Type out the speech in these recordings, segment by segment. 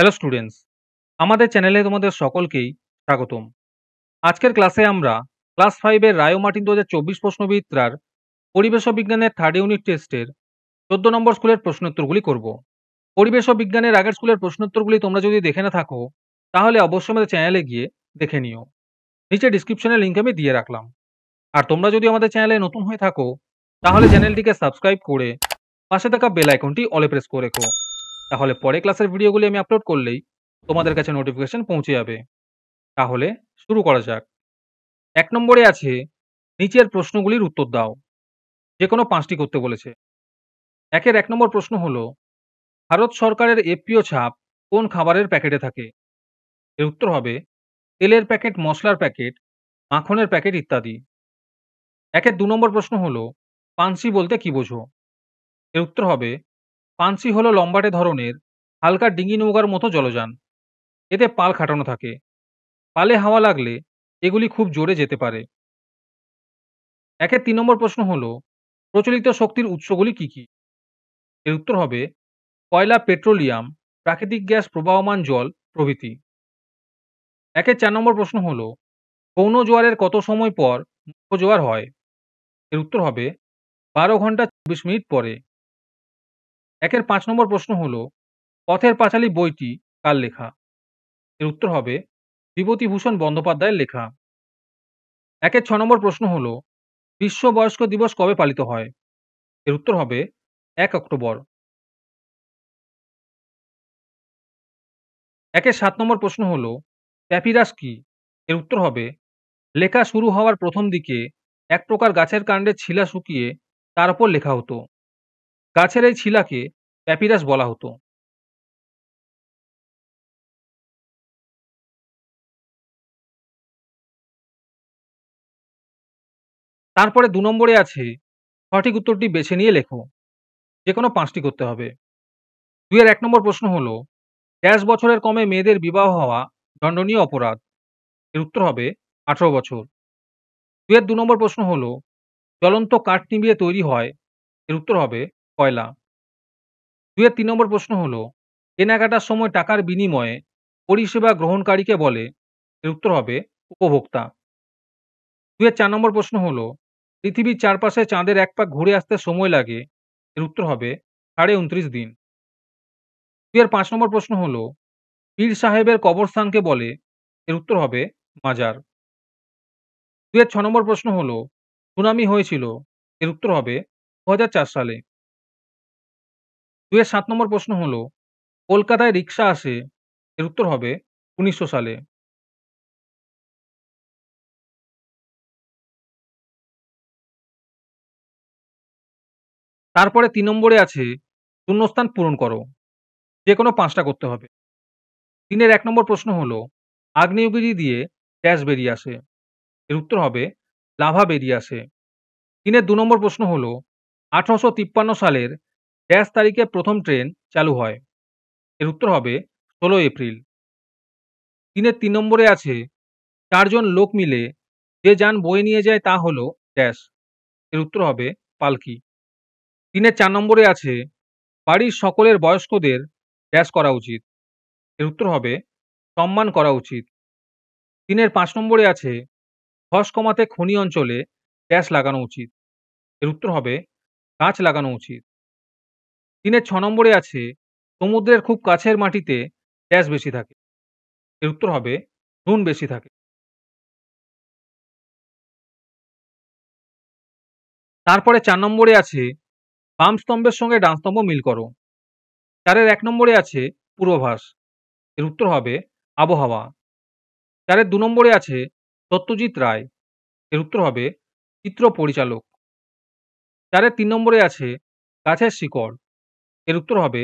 Hello students আমাদের চ্যানেলে তোমাদের সকলকেই স্বাগতম আজকের ক্লাসে আমরা ক্লাস ফাইভের রায়ো মার্টিন দু হাজার চব্বিশ প্রশ্নবিদ্রার পরিবেশ বিজ্ঞানের থার্ড ইউনিট টেস্টের চোদ্দ নম্বর স্কুলের প্রশ্নোত্তরগুলি করব পরিবেশ বিজ্ঞানের আগের স্কুলের প্রশ্নোত্তরগুলি তোমরা যদি দেখে না থাকো তাহলে অবশ্যই আমাদের চ্যানেলে গিয়ে দেখে নিও নিচে ডিসক্রিপশনে লিঙ্ক আমি দিয়ে রাখলাম আর তোমরা যদি আমাদের চ্যানেলে নতুন হয়ে থাকো তাহলে চ্যানেলটিকে সাবস্ক্রাইব করে পাশে থাকা বেল আইকনটি অলে প্রেস করে রেখো তাহলে পরে ক্লাসের ভিডিওগুলি আমি আপলোড করলেই তোমাদের কাছে নোটিফিকেশন পৌঁছে যাবে তাহলে শুরু করা যাক এক নম্বরে আছে নিচের প্রশ্নগুলির উত্তর দাও যে কোনো পাঁচটি করতে বলেছে একের এক নম্বর প্রশ্ন হল ভারত সরকারের এপিও ছাপ কোন খাবারের প্যাকেটে থাকে এর উত্তর হবে তেলের প্যাকেট মশলার প্যাকেট মাখনের প্যাকেট ইত্যাদি একের দু নম্বর প্রশ্ন হল পানসি বলতে কি বোঝো এর উত্তর হবে পানসি হলো লম্বাটে ধরনের হালকা ডিঙি নৌকার মতো জলযান এতে পাল খাটানো থাকে পালে হাওয়া লাগলে এগুলি খুব জোরে যেতে পারে একের তিন নম্বর প্রশ্ন হল প্রচলিত শক্তির উৎসগুলি কী কী এর উত্তর হবে কয়লা পেট্রোলিয়াম প্রাকৃতিক গ্যাস প্রবাহমান জল প্রভৃতি একের চার নম্বর প্রশ্ন হল কৌন জোয়ারের কত সময় পর মুখ্য জোয়ার হয় এর উত্তর হবে বারো ঘন্টা চব্বিশ মিনিট পরে একের পাঁচ নম্বর প্রশ্ন হল পথের পাঁচালী বইটি কার লেখা এর উত্তর হবে বিভূতিভূষণ বন্দ্যোপাধ্যায়ের লেখা একের ছ নম্বর প্রশ্ন হল বিশ্ব বয়স্ক দিবস কবে পালিত হয় এর উত্তর হবে এক অক্টোবর একের সাত নম্বর প্রশ্ন হল প্যাপিরাস কি এর উত্তর হবে লেখা শুরু হওয়ার প্রথম দিকে এক প্রকার গাছের কাণ্ডে ছিলা শুকিয়ে তার উপর লেখা হতো গাছের এই ছিলাকে প্যাপিরাস বলা হতো তারপরে দু নম্বরে আছে সঠিক উত্তরটি বেছে নিয়ে লেখো যে কোনো পাঁচটি করতে হবে দুইয়ের এক নম্বর প্রশ্ন হলো ড্যাশ বছরের কমে মেয়েদের বিবাহ হওয়া দণ্ডনীয় অপরাধ এর উত্তর হবে আঠারো বছর দুয়ের দু নম্বর প্রশ্ন হলো জ্বলন্ত কাঠ নিবিয়ে তৈরি হয় এর উত্তর হবে কয়লা দুয়ের তিন নম্বর প্রশ্ন হল কেনাকাটার সময় টাকার বিনিময়ে পরিষেবা গ্রহণকারীকে বলে এর উত্তর হবে উপভোক্তা দুয়ের চার নম্বর প্রশ্ন হল পৃথিবীর চারপাশে চাঁদের এক পাক ঘুরে আসতে সময় লাগে এর উত্তর হবে সাড়ে উনত্রিশ দিন দুয়ের পাঁচ নম্বর প্রশ্ন হল পীর সাহেবের কবরস্থানকে বলে এর উত্তর হবে মাজার দুয়ের ছ নম্বর প্রশ্ন হল সুনামি হয়েছিল এর উত্তর হবে দু সালে দুয়ের সাত নম্বর প্রশ্ন হল কলকাতায় রিক্সা আসে এর উত্তর হবে উনিশশো সালে তারপরে তিন নম্বরে আছে শূন্যস্থান পূরণ করো যে কোনো পাঁচটা করতে হবে তিনের এক নম্বর প্রশ্ন হলো আগ্নেয়গিরি দিয়ে গ্যাস বেরিয়ে আসে এর উত্তর হবে লাভা বেরিয়ে আসে তিনের দু নম্বর প্রশ্ন হলো আঠারোশো তিপ্পান্ন সালের ড্যাশ তারিখে প্রথম ট্রেন চালু হয় এর উত্তর হবে ষোলো এপ্রিল তিনের তিন নম্বরে আছে চারজন লোক মিলে যে যান বয়ে নিয়ে যায় তা হলো ড্যাশ এর উত্তর হবে পালকি তিনের চার নম্বরে আছে বাড়ির সকলের বয়স্কদের ড্যাশ করা উচিত এর উত্তর হবে সম্মান করা উচিত তিনের পাঁচ নম্বরে আছে ধস কমাতে খনি অঞ্চলে ড্যাশ লাগানো উচিত এর উত্তর হবে গাছ লাগানো উচিত চীনের ছ নম্বরে আছে সমুদ্রের খুব কাছের মাটিতে গ্যাস বেশি থাকে এর উত্তর হবে নুন বেশি থাকে তারপরে চার নম্বরে আছে বাম স্তম্ভের সঙ্গে ডান স্তম্ভ মিল করো চারের এক নম্বরে আছে পূর্বাভাস এর উত্তর হবে আবহাওয়া চারের দু নম্বরে আছে সত্যজিৎ রায় এর উত্তর হবে চিত্র পরিচালক চারের তিন নম্বরে আছে গাছের শিকড় এর উত্তর হবে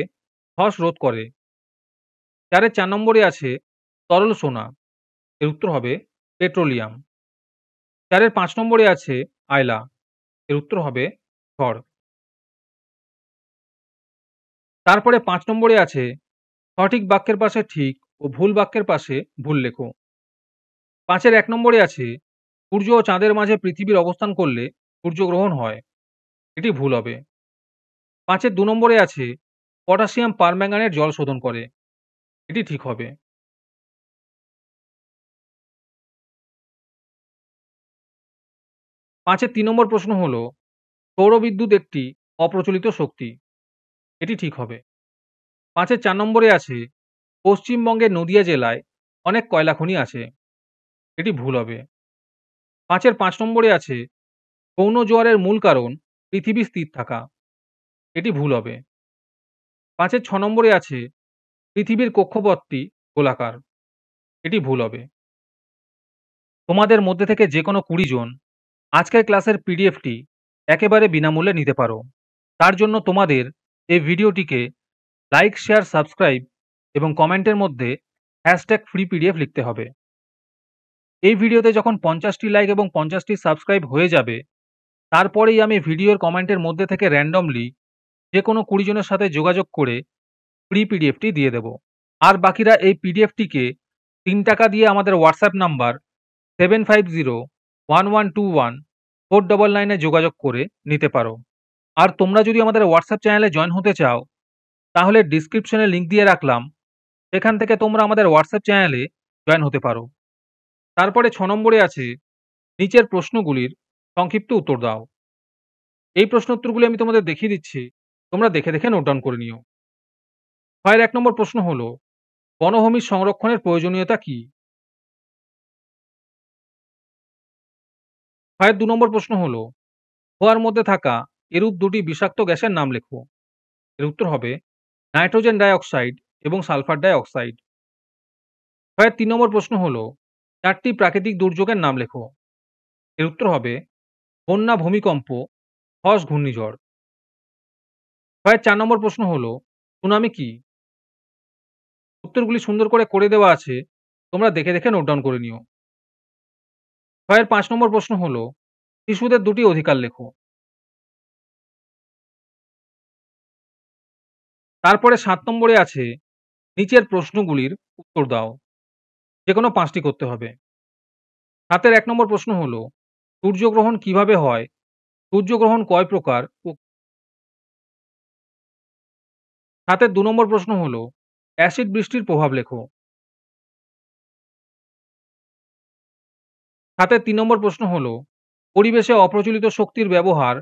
হ্রস রোধ করে চারের চার নম্বরে আছে তরল সোনা এর উত্তর হবে পেট্রোলিয়াম চারের পাঁচ নম্বরে আছে আয়লা এর উত্তর হবে খড় তারপরে পাঁচ নম্বরে আছে সঠিক বাক্যের পাশে ঠিক ও ভুল বাক্যের পাশে ভুল লেখো পাঁচের এক নম্বরে আছে সূর্য ও চাঁদের মাঝে পৃথিবীর অবস্থান করলে সূর্যগ্রহণ হয় এটি ভুল হবে পাঁচের দু নম্বরে আছে পটাশিয়াম পারম্যাঙ্গানের জল শোধন করে এটি ঠিক হবে পাঁচের তিন নম্বর প্রশ্ন হল সৌরবিদ্যুৎ একটি অপ্রচলিত শক্তি এটি ঠিক হবে পাঁচের চার নম্বরে আছে পশ্চিমবঙ্গের নদিয়া জেলায় অনেক কয়লা খনি আছে এটি ভুল হবে পাঁচের পাঁচ নম্বরে আছে গৌণ জোয়ারের মূল কারণ পৃথিবী স্থির থাকা এটি ভুল হবে। পাঁচের ছ নম্বরে আছে, পৃথিবীর কক্ষপথটি গোলাকার। এটি ভুল হবে। তোমাদের মধ্যে থেকে যেকোনো কুড়ি জন আজকের ক্লাসের পিডিএফটি একেবারে বিনামূল্যে নিতে পারো। তার জন্য তোমাদের এই ভিডিওটিকে লাইক, শেয়ার, সাবস্ক্রাইব এবং কমেন্টের মধ্যে হ্যাশট্যাগ পিডিএফ লিখতে হবে। এই ভিডিওতে যখন পঞ্চাশটি লাইক এবং পঞ্চাশটি সাবস্ক্রাইব হয়ে যাবে, তারপরেই আমি ভিডিওর কমেন্টের মধ্যে থেকে র্যান্ডমলি যে কোনো কুড়ি জনের সাথে যোগাযোগ করে ফ্রি পিডিএফটি দিয়ে দেব আর বাকিরা এই পিডিএফটিকে তিন টাকা দিয়ে আমাদের WhatsApp number seven five zero one one two one four double নাইনে যোগাযোগ করে নিতে পারো আর তোমরা যদি আমাদের হোয়াটসঅ্যাপ চ্যানেলে জয়েন হতে চাও তাহলে ডিসক্রিপশনে লিঙ্ক দিয়ে রাখলাম সেখান থেকে তোমরা আমাদের হোয়াটসঅ্যাপ চ্যানেলে জয়েন হতে পারো তারপরে ছ নম্বরে আছে নিচের প্রশ্নগুলির সংক্ষিপ্ত উত্তর দাও এই প্রশ্ন উত্তরগুলি আমি তোমাদের দেখিয়ে দিচ্ছি তোমরা দেখে দেখে নোট ডাউন করে নিও ছয়ের এক নম্বর প্রশ্ন হল বনভূমি সংরক্ষণের প্রয়োজনীয়তা কি ছয়ের দু নম্বর প্রশ্ন হল হোয়ার মধ্যে থাকা এরূপ দুটি বিষাক্ত গ্যাসের নাম লেখো এর উত্তর হবে নাইট্রোজেন ডাইঅক্সাইড এবং সালফার ডাইঅক্সাইড ছয়ের তিন নম্বর প্রশ্ন হল চারটি প্রাকৃতিক দুর্যোগের নাম লেখো এর উত্তর হবে বন্যা ভূমিকম্প হস ঘূর্ণিঝড় ভাইয়া চার নম্বর প্রশ্ন হলো, সুনামি কি? উত্তরগুলি সুন্দর করে করে দেওয়া আছে। তোমরা দেখে, দেখে নোট ডাউন করে নিও। ভাইয়ের পাঁচ নম্বর প্রশ্ন হলো, শিশুদের দুটি অধিকার লেখো। তারপরে সাত নম্বরে আছে, নিচের প্রশ্নগুলির উত্তর দাও। যেকোনো কোনো পাঁচটি করতে হবে। হাতের এক নম্বর প্রশ্ন হলো, সূর্যগ্রহণ কিভাবে হয়? সূর্যগ্রহণ কয় প্রকার ও হাতের দু নম্বর প্রশ্ন হলো অ্যাসিড বৃষ্টির প্রভাব লেখো হাতের তিন নম্বর প্রশ্ন হলো পরিবেশে অপ্রচলিত শক্তির ব্যবহার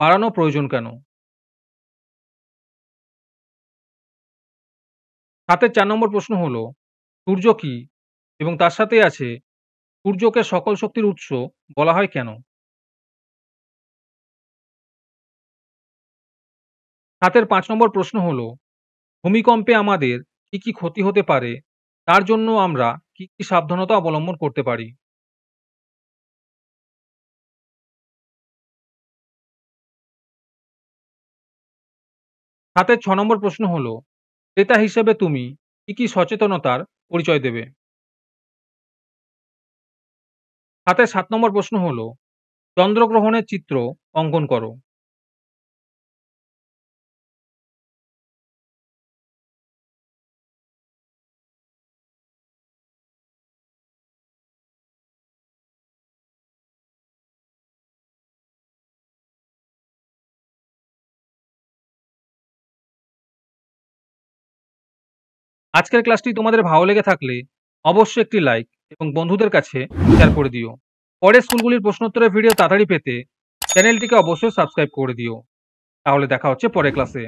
বাড়ানো প্রয়োজন কেন হাতের চার নম্বর প্রশ্ন হলো সূর্য কি এবং তার সাথে আছে সূর্যকে সকল শক্তির উৎস বলা হয় কেন হাতের পাঁচ নম্বর প্রশ্ন হলো ভূমিকম্পে আমাদের কি কি ক্ষতি হতে পারে তার জন্য আমরা কি কি সাবধানতা অবলম্বন করতে পারি সাথে ছ নম্বর প্রশ্ন হলো ক্রেতা হিসেবে তুমি কি কি সচেতনতার পরিচয় দেবে সাথে সাত নম্বর প্রশ্ন হলো চন্দ্রগ্রহণের চিত্র অঙ্কন করো আজকের ক্লাসটি তোমাদের ভালো লেগে থাকলে অবশ্যই একটি লাইক এবং বন্ধুদের কাছে শেয়ার করে দিও পরের স্কুলগুলির প্রশ্নোত্তরের ভিডিও তাড়াতাড়ি পেতে চ্যানেলটিকে অবশ্যই সাবস্ক্রাইব করে দিও তাহলে দেখা হচ্ছে পরের ক্লাসে